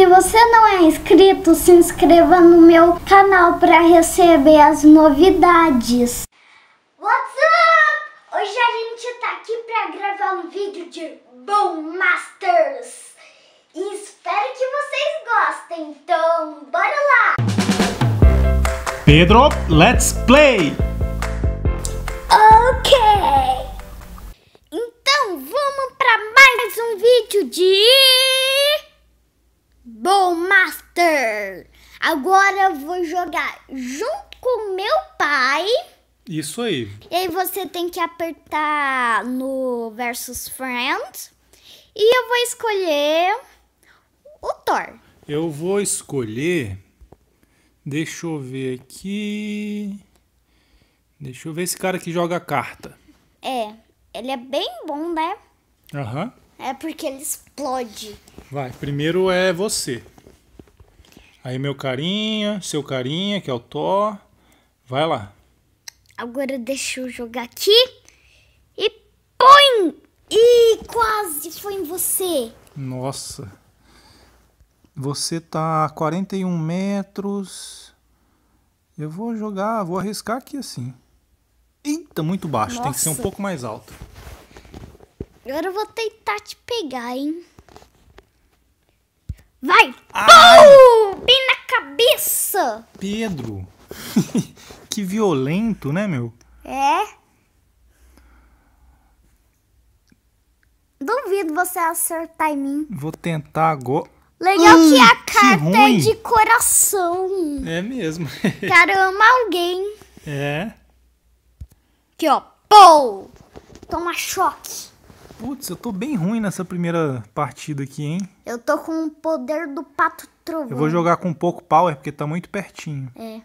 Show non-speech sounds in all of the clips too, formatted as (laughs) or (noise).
Se você não é inscrito, se inscreva no meu canal para receber as novidades. What's up? Hoje a gente tá aqui para gravar um vídeo de Boom Masters. E espero que vocês gostem, então bora lá! Pedro, let's play! Ok! Então vamos para mais um vídeo de... Bom, Master! Agora eu vou jogar junto com meu pai. Isso aí. E aí você tem que apertar no versus friends. E eu vou escolher o Thor. Eu vou escolher. Deixa eu ver aqui. Deixa eu ver esse cara que joga carta. É, ele é bem bom, né? Aham. Uhum. É porque ele explode. Vai, primeiro é você. Aí meu carinha, seu carinha, que é o Thor. Vai lá. Agora deixa eu jogar aqui. E põe! E quase foi em você. Nossa. Você tá a 41 metros. Eu vou jogar, vou arriscar aqui assim. Eita, muito baixo. Nossa. Tem que ser um pouco mais alto. Agora eu vou tentar te pegar, hein? Vai! Pum! Bem na cabeça! Pedro! (laughs) que violento, né, meu? É. Duvido você acertar em mim. Vou tentar agora. Legal que a carta que é de coração. É mesmo. Caramba, (laughs) alguém. É. Aqui, ó. Pou! Toma choque. Putz, eu tô bem ruim nessa primeira partida aqui, hein? Eu tô com o poder do pato trovão. Eu vou jogar com pouco power, porque tá muito pertinho. É.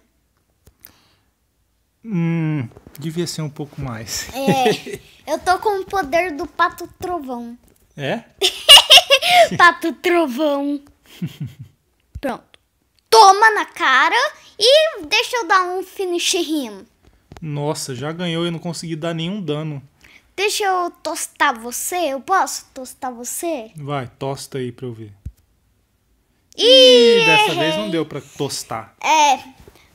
Hum, devia ser um pouco mais. É, eu tô com o poder do pato trovão. É? (laughs) pato trovão. (laughs) Pronto. Toma na cara e deixa eu dar um finish him. Nossa, já ganhou e não consegui dar nenhum dano. Deixa eu tostar você? Eu posso tostar você? Vai, tosta aí pra eu ver. Ih, dessa vez não deu pra tostar. É,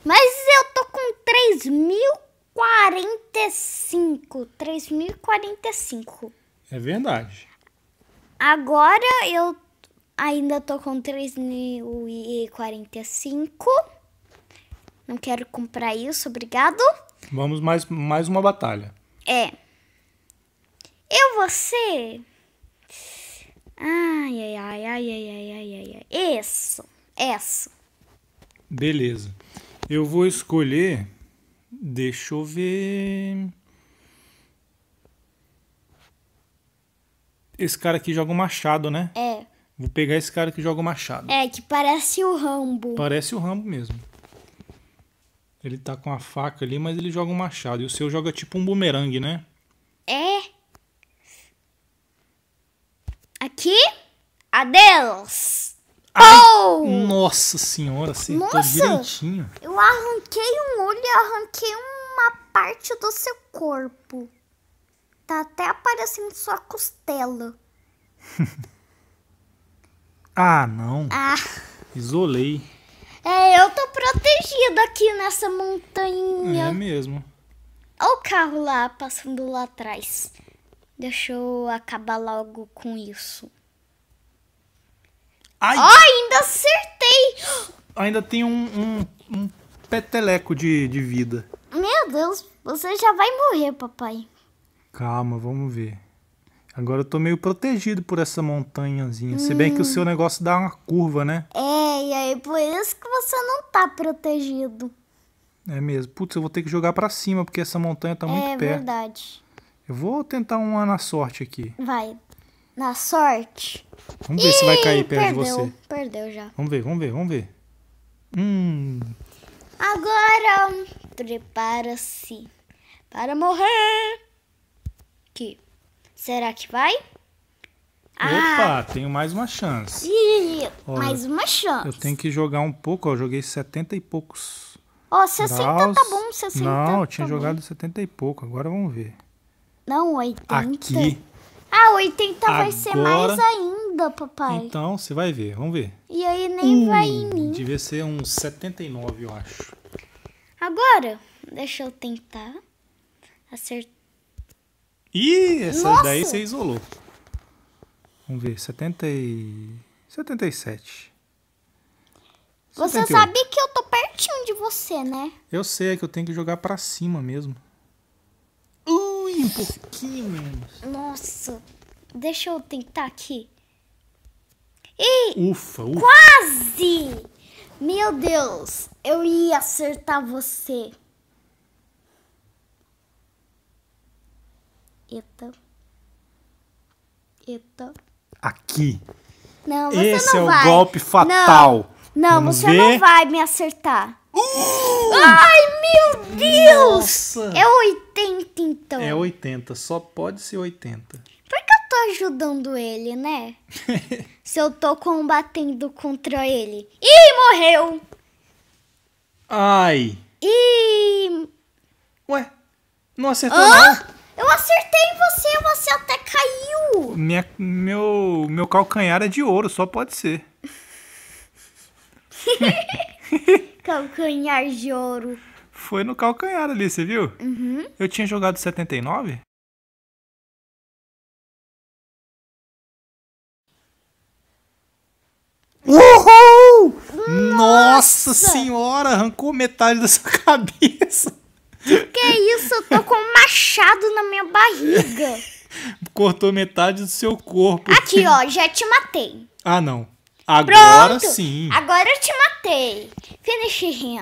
mas eu tô com 3.045. 3.045. É verdade. Agora eu ainda tô com 3.045. Não quero comprar isso, obrigado. Vamos mais, mais uma batalha. É. Eu vou ser. Ai, ai, ai, ai, ai, ai, ai, ai. Isso, isso. Beleza. Eu vou escolher. Deixa eu ver. Esse cara aqui joga o machado, né? É. Vou pegar esse cara que joga o machado. É, que parece o Rambo. Parece o Rambo mesmo. Ele tá com a faca ali, mas ele joga um machado. E o seu joga tipo um bumerangue, né? Adeus! Ai, Nossa senhora, você nossa, direitinho. Eu arranquei um olho e arranquei uma parte do seu corpo. Tá até aparecendo sua costela. (laughs) ah, não. Ah. Isolei. É, eu tô protegida aqui nessa montanha. É mesmo. Olha o carro lá, passando lá atrás. Deixa eu acabar logo com isso. Ai. Oh, ainda acertei! Ainda tem um, um, um peteleco de, de vida. Meu Deus, você já vai morrer, papai. Calma, vamos ver. Agora eu tô meio protegido por essa montanhazinha. Hum. Se bem que o hum. seu negócio dá uma curva, né? É, e aí por isso que você não tá protegido. É mesmo. Putz, eu vou ter que jogar para cima, porque essa montanha tá é muito é, perto. É verdade. Eu vou tentar uma na sorte aqui. Vai na sorte. Vamos ver Ih, se vai cair perto perdeu, de você. Perdeu já. Vamos ver, vamos ver, vamos ver. Hum. Agora, prepara-se para morrer. Que será que vai? Opa, ah. tenho mais uma chance. Ih, Olha, mais uma chance. Eu tenho que jogar um pouco, ó, eu joguei 70 e poucos. Ó, oh, 60 graus. tá bom, 60. Não, eu tá tinha tá jogado bom. 70 e pouco, agora vamos ver. Não, 80. Aqui. Ah, 80 Agora... vai ser mais ainda, papai. Então, você vai ver, vamos ver. E aí nem hum, vai em mim. Devia ser uns 79, eu acho. Agora, deixa eu tentar acertar. Ih, essa Nossa. daí você isolou. Vamos ver, 70 e... 77. Você 78. sabe que eu tô pertinho de você, né? Eu sei, é que eu tenho que jogar pra cima mesmo um pouquinho menos. Nossa, deixa eu tentar aqui. E ufa, ufa. quase! Meu Deus, eu ia acertar você. Eita. Eita. Aqui. Não, você Esse não é vai. o golpe fatal. Não, não você ver. não vai me acertar. Uh! Ai, meu Deus! Nossa. É 80, então. É 80, só pode ser 80. Por que eu tô ajudando ele, né? (laughs) Se eu tô combatendo contra ele. Ih, morreu! Ai! Ih! Ué, não acertou Hã? não? Eu acertei você, você até caiu! Minha, meu, meu calcanhar é de ouro, só pode ser. (laughs) calcanhar de ouro. Foi no calcanhar ali, você viu? Uhum. Eu tinha jogado 79? Uhul! Nossa! Nossa senhora, arrancou metade da sua (laughs) cabeça. Que é isso? Eu tô com um machado na minha barriga. (laughs) Cortou metade do seu corpo. Aqui, ó, já te matei. Ah, não. Agora Pronto. sim. Agora eu te matei. Finish him.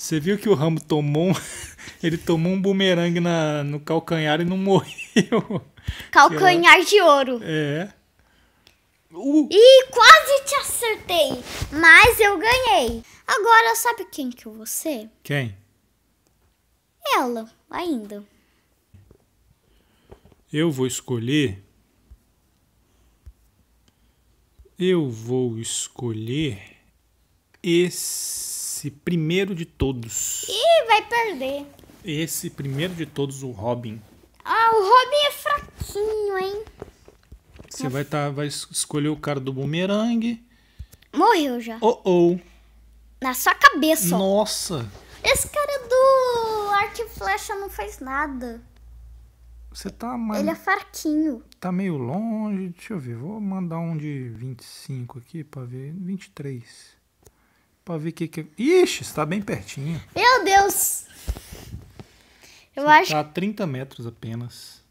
Você viu que o Rambo tomou um, (laughs) ele tomou um bumerangue na, no calcanhar e não morreu. (laughs) Calcanhar de ouro. É. Uh. E quase te acertei, mas eu ganhei. Agora sabe quem que eu vou ser? Quem? Ela, ainda. Eu vou escolher Eu vou escolher esse esse primeiro de todos. Ih, vai perder. Esse primeiro de todos, o Robin. Ah, o Robin é fraquinho, hein? Você vai, tá, vai escolher o cara do bumerangue. Morreu já. Oh, oh. Na sua cabeça. Nossa. Esse cara do arte e flecha não faz nada. Você tá mais... Ele é fraquinho. Tá meio longe. Deixa eu ver. Vou mandar um de 25 aqui pra ver. 23. Pra ver o que que... É. Ixi, está bem pertinho. Meu Deus! Eu Você acho... Tá a 30 metros apenas.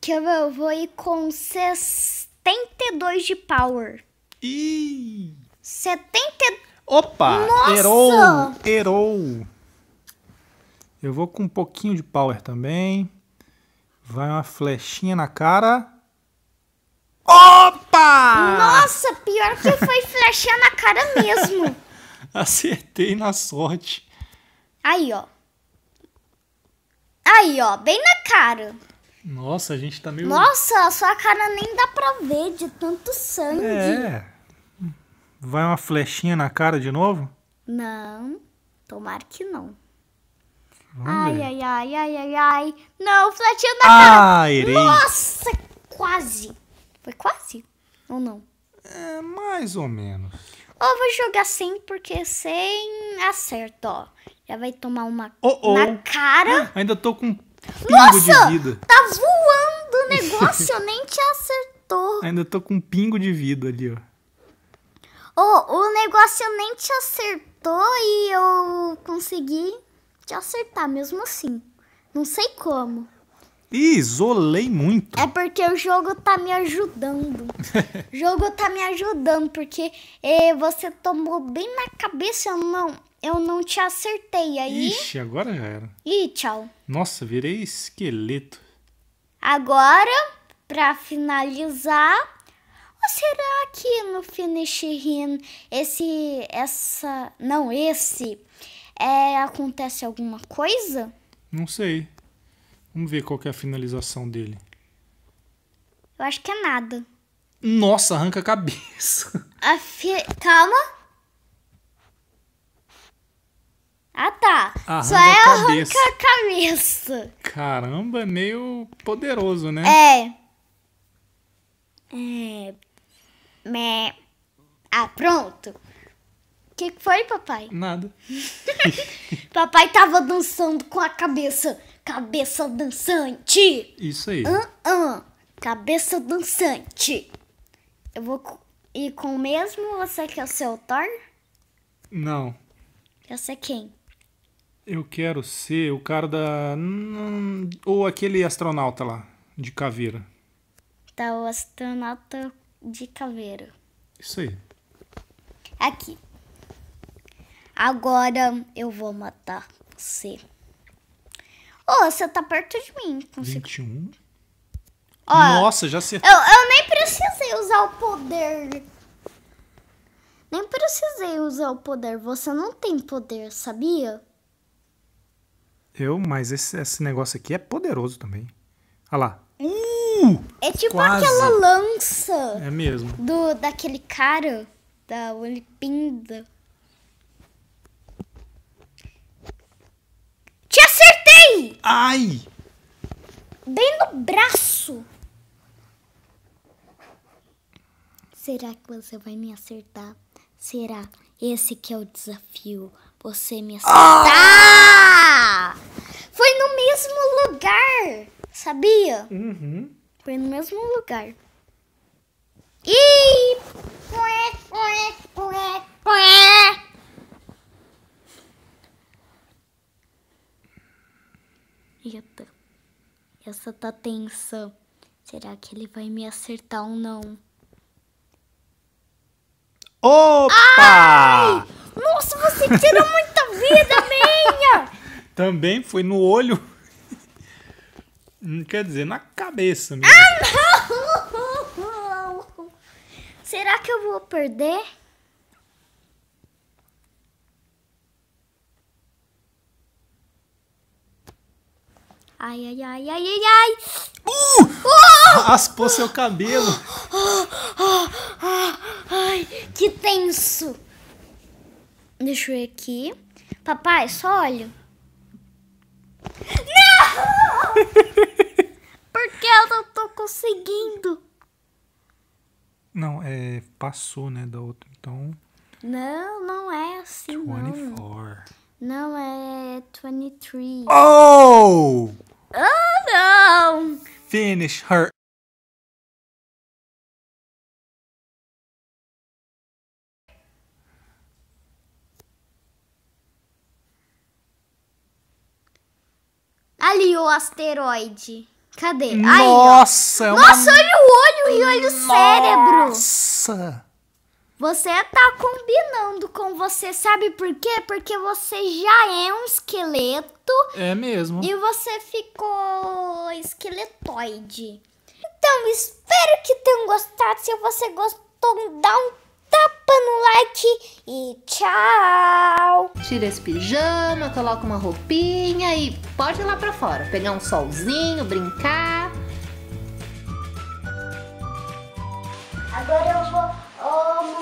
Que eu vou ir com 72 de power. Ih! 70... Opa! Nossa! Errou! Errou! Eu vou com um pouquinho de power também. Vai uma flechinha na cara. Opa! Nossa, pior que foi flechinha na cara mesmo. (laughs) (laughs) Acertei na sorte. Aí, ó. Aí, ó, bem na cara. Nossa, a gente tá meio. Nossa, a sua cara nem dá pra ver de tanto sangue. É. Vai uma flechinha na cara de novo? Não. Tomara que não. ai, ai, ai, ai, ai, ai. Não, flechinha na ah, cara. Irei. Nossa, quase. Foi quase? Ou não? É, mais ou menos. Ou vou jogar sem, porque sem acerto, ó. Já vai tomar uma oh, oh. na cara. Ah, ainda tô com pingo Nossa, de vida. tá voando o negócio, nem te acertou. (laughs) Ainda tô com um pingo de vida ali, ó. Oh, o negócio nem te acertou e eu consegui te acertar mesmo assim. Não sei como isolei muito. É porque o jogo tá me ajudando. o (laughs) jogo tá me ajudando, porque eh, você tomou bem na cabeça, eu não, eu não te acertei. Aí. Ixi, agora já era. Ih, tchau. Nossa, virei esqueleto. Agora, pra finalizar, ou será que no Finish Him esse. essa. não, esse. É, acontece alguma coisa? Não sei. Vamos ver qual é a finalização dele. Eu acho que é nada. Nossa, arranca a cabeça. A fi... Calma. Ah, tá. Arranca Só é arranca a cabeça. Caramba, é meio poderoso, né? É. É. Me... Ah, pronto. O que, que foi, papai? Nada. (laughs) papai tava dançando com a cabeça. Cabeça dançante. Isso aí. Uh -uh. Cabeça dançante. Eu vou ir com o mesmo? Você quer ser o Thor? Não. Quer ser é quem? Eu quero ser o cara da. Hum, ou aquele astronauta lá, de caveira. Tá, o astronauta de caveira. Isso aí. Aqui. Agora eu vou matar você. Ô, oh, você tá perto de mim. Consigo... 21? Ó, Nossa, já acertou. Eu, eu nem precisei usar o poder. Nem precisei usar o poder. Você não tem poder, sabia? Eu, mas esse, esse negócio aqui é poderoso também. Olha lá. Uh, é tipo quase. aquela lança. É mesmo. Do, daquele cara da Olimpíada. Ai! Ai! Bem no braço! Será que você vai me acertar? Será? Esse que é o desafio. Você me acertar! Ah! Foi no mesmo lugar! Sabia? Uhum. Foi no mesmo lugar. E... Ué, ué, ué, ué. preta. Essa tá tensa. Será que ele vai me acertar ou não? Opa! Ai! Nossa, você tirou muita vida minha! (laughs) Também foi no olho. Quer dizer, na cabeça mesmo. Ah, não! Será que eu vou perder? Ai, ai, ai, ai, ai, ai. Uh! uh! Raspou seu cabelo. Ai, que tenso. Deixa eu ver aqui. Papai, só olho. Não! (laughs) Porque eu não tô conseguindo. Não, é. Passou, né, da outra. Então. Não, não é assim. 24. Não. Não, é 23. Oh! Oh, não! Finish her. Ali o asteroide. Cadê? Nossa! Aí, é uma... Nossa, olha o olho e olha o cérebro! Nossa! Você tá combinando com você, sabe por quê? Porque você já é um esqueleto. É mesmo. E você ficou esqueletoide. Então, espero que tenham gostado. Se você gostou, dá um tapa no like e tchau! Tira esse pijama, coloca uma roupinha e pode ir lá pra fora, pegar um solzinho, brincar. Agora eu vou.